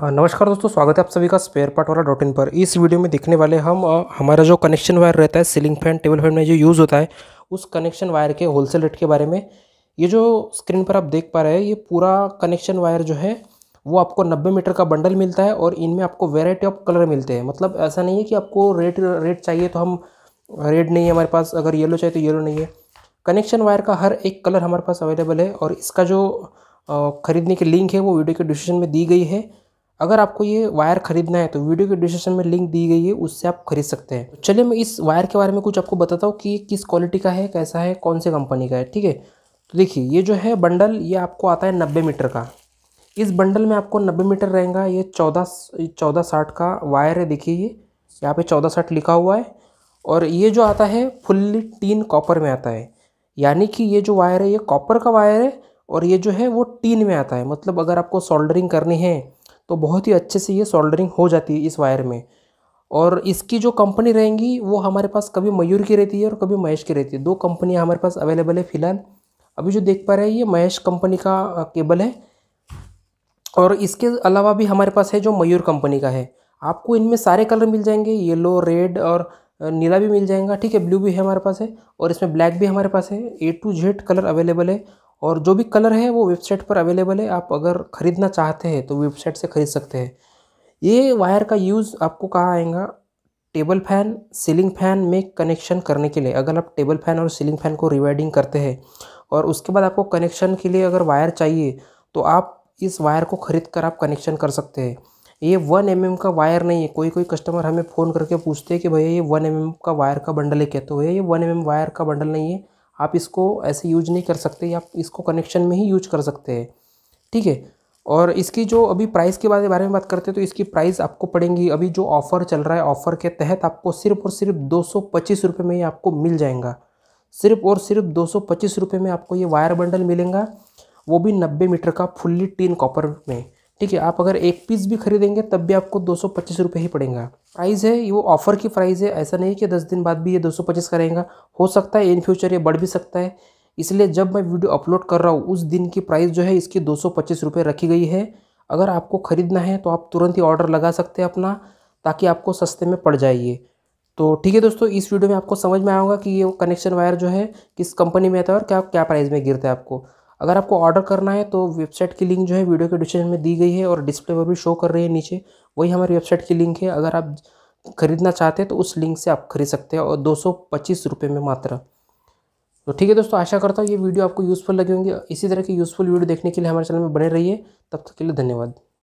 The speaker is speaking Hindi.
नमस्कार दोस्तों स्वागत है आप सभी का स्पेयर पार्ट वाला डॉट इन पर इस वीडियो में देखने वाले हम हमारा जो कनेक्शन वायर रहता है सीलिंग फैन टेबल फैन में जो यूज़ होता है उस कनेक्शन वायर के होलसेल रेट के बारे में ये जो स्क्रीन पर आप देख पा रहे हैं ये पूरा कनेक्शन वायर जो है वो आपको नब्बे मीटर का बंडल मिलता है और इनमें आपको वेराइटी ऑफ कलर मिलते हैं मतलब ऐसा नहीं है कि आपको रेड रेड चाहिए तो हम रेड नहीं है हमारे पास अगर येलो चाहिए तो येलो नहीं है कनेक्शन वायर का हर एक कलर हमारे पास अवेलेबल है और इसका जो ख़रीदने की लिंक है वो वीडियो के डिस्क्रिप्शन में दी गई है अगर आपको ये वायर खरीदना है तो वीडियो के डिस्क्रिप्शन में लिंक दी गई है उससे आप खरीद सकते हैं तो चलिए मैं इस वायर के बारे में कुछ आपको बताता हूँ कि किस क्वालिटी का है कैसा है कौन से कंपनी का है ठीक है तो देखिए ये जो है बंडल ये आपको आता है नब्बे मीटर का इस बंडल में आपको नब्बे मीटर रहेगा ये चौदह चौदह साठ का वायर है देखिए ये यहाँ पे चौदह साठ लिखा हुआ है और ये जो आता है फुल्ली टीन कॉपर में आता है यानी कि ये जो वायर है ये कॉपर का वायर है और ये जो है वो टीन में आता है मतलब अगर आपको सोल्डरिंग करनी है तो बहुत ही अच्छे से ये सोल्डरिंग हो जाती है इस वायर में और इसकी जो कंपनी रहेंगी वो हमारे पास कभी मयूर की रहती है और कभी महेश की रहती है दो कंपनियाँ हमारे पास अवेलेबल है फ़िलहाल अभी जो देख पा रहे हैं ये महेश कंपनी का केबल है और इसके अलावा भी हमारे पास है जो मयूर कंपनी का है आपको इनमें सारे कलर मिल जाएंगे येलो रेड और नीला भी मिल जाएगा ठीक है ब्लू भी है हमारे पास है और इसमें ब्लैक भी हमारे पास है A to Z colour available है और जो भी कलर है वो वेबसाइट पर अवेलेबल है आप अगर ख़रीदना चाहते हैं तो वेबसाइट से ख़रीद सकते हैं ये वायर का यूज़ आपको कहाँ आएगा टेबल फैन सीलिंग फैन में कनेक्शन करने के लिए अगर आप टेबल फैन और सीलिंग फैन को रिवाइडिंग करते हैं और उसके बाद आपको कनेक्शन के लिए अगर वायर चाहिए तो आप इस वायर को ख़रीद कर आप कनेक्शन कर सकते हैं ये वन एम mm का वायर नहीं है कोई कोई कस्टमर हमें फ़ोन करके पूछते हैं कि भैया ये वन एम mm का वायर का बंडल है क्या तो भैया ये वन एम mm वायर का बंडल नहीं है आप इसको ऐसे यूज नहीं कर सकते आप इसको कनेक्शन में ही यूज कर सकते हैं ठीक है और इसकी जो अभी प्राइस के बारे बारे में बात करते हैं तो इसकी प्राइस आपको पड़ेंगी अभी जो ऑफ़र चल रहा है ऑफ़र के तहत आपको सिर्फ और सिर्फ दो सौ में ही आपको मिल जाएगा सिर्फ और सिर्फ दो सौ में आपको ये वायर बंडल मिलेगा वो भी नब्बे मीटर का फुल्ली टीन कॉपर में ठीक है आप अगर एक पीस भी खरीदेंगे तब भी आपको दो सौ पच्चीस रुपये ही पड़ेगा प्राइस है ये वो ऑफ़र की प्राइस है ऐसा नहीं कि दस दिन बाद भी ये दो सौ पच्चीस हो सकता है इन फ्यूचर ये बढ़ भी सकता है इसलिए जब मैं वीडियो अपलोड कर रहा हूँ उस दिन की प्राइस जो है इसकी दो सौ पच्चीस रुपये रखी गई है अगर आपको ख़रीदना है तो आप तुरंत ही ऑर्डर लगा सकते हैं अपना ताकि आपको सस्ते में पड़ जाइए तो ठीक है दोस्तों इस वीडियो में आपको समझ में आएगा कि ये कनेक्शन वायर जो है किस कंपनी में आता है और क्या क्या प्राइस में गिरता है आपको अगर आपको ऑर्डर करना है तो वेबसाइट की लिंक जो है वीडियो के डिस्क्रिप्शन में दी गई है और डिस्प्ले पर भी शो कर रही है नीचे वही हमारी वेबसाइट की लिंक है अगर आप खरीदना चाहते हैं तो उस लिंक से आप खरीद सकते हैं और दो सौ में मात्र तो ठीक है दोस्तों आशा करता हूँ ये वीडियो आपको यूज़फुल लगे होंगे इसी तरह की यूज़फुल वीडियो देखने के लिए हमारे चैनल में बने रहिए तब तक के लिए धन्यवाद